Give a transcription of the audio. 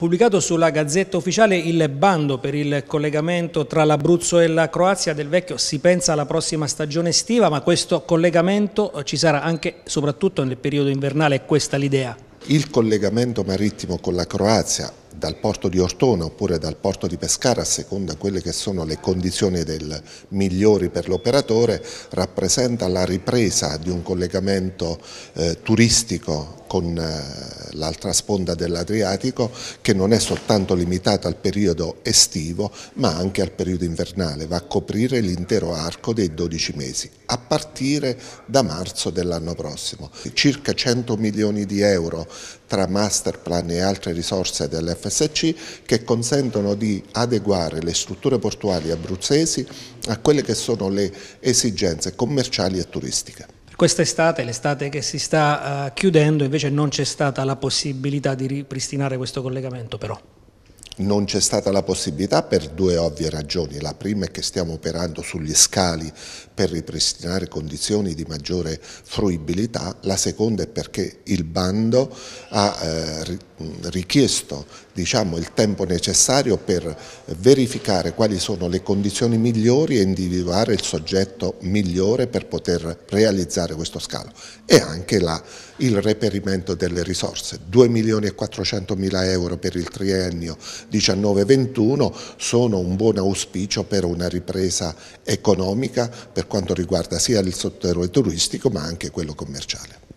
pubblicato sulla Gazzetta Ufficiale il bando per il collegamento tra l'Abruzzo e la Croazia del Vecchio. Si pensa alla prossima stagione estiva, ma questo collegamento eh, ci sarà anche soprattutto nel periodo invernale, è questa l'idea? Il collegamento marittimo con la Croazia dal porto di Ortona oppure dal porto di Pescara, a seconda quelle che sono le condizioni del, migliori per l'operatore, rappresenta la ripresa di un collegamento eh, turistico con eh, l'altra sponda dell'Adriatico che non è soltanto limitata al periodo estivo ma anche al periodo invernale, va a coprire l'intero arco dei 12 mesi a partire da marzo dell'anno prossimo. Circa 100 milioni di euro tra masterplan e altre risorse dell'FSC che consentono di adeguare le strutture portuali abruzzesi a quelle che sono le esigenze commerciali e turistiche. Quest'estate, l'estate che si sta uh, chiudendo, invece non c'è stata la possibilità di ripristinare questo collegamento però. Non c'è stata la possibilità per due ovvie ragioni. La prima è che stiamo operando sugli scali per ripristinare condizioni di maggiore fruibilità. La seconda è perché il bando ha eh, richiesto diciamo, il tempo necessario per verificare quali sono le condizioni migliori e individuare il soggetto migliore per poter realizzare questo scalo. E anche la, il reperimento delle risorse. 2 milioni e 400 mila euro per il triennio 19-21 sono un buon auspicio per una ripresa economica per quanto riguarda sia il settore turistico ma anche quello commerciale.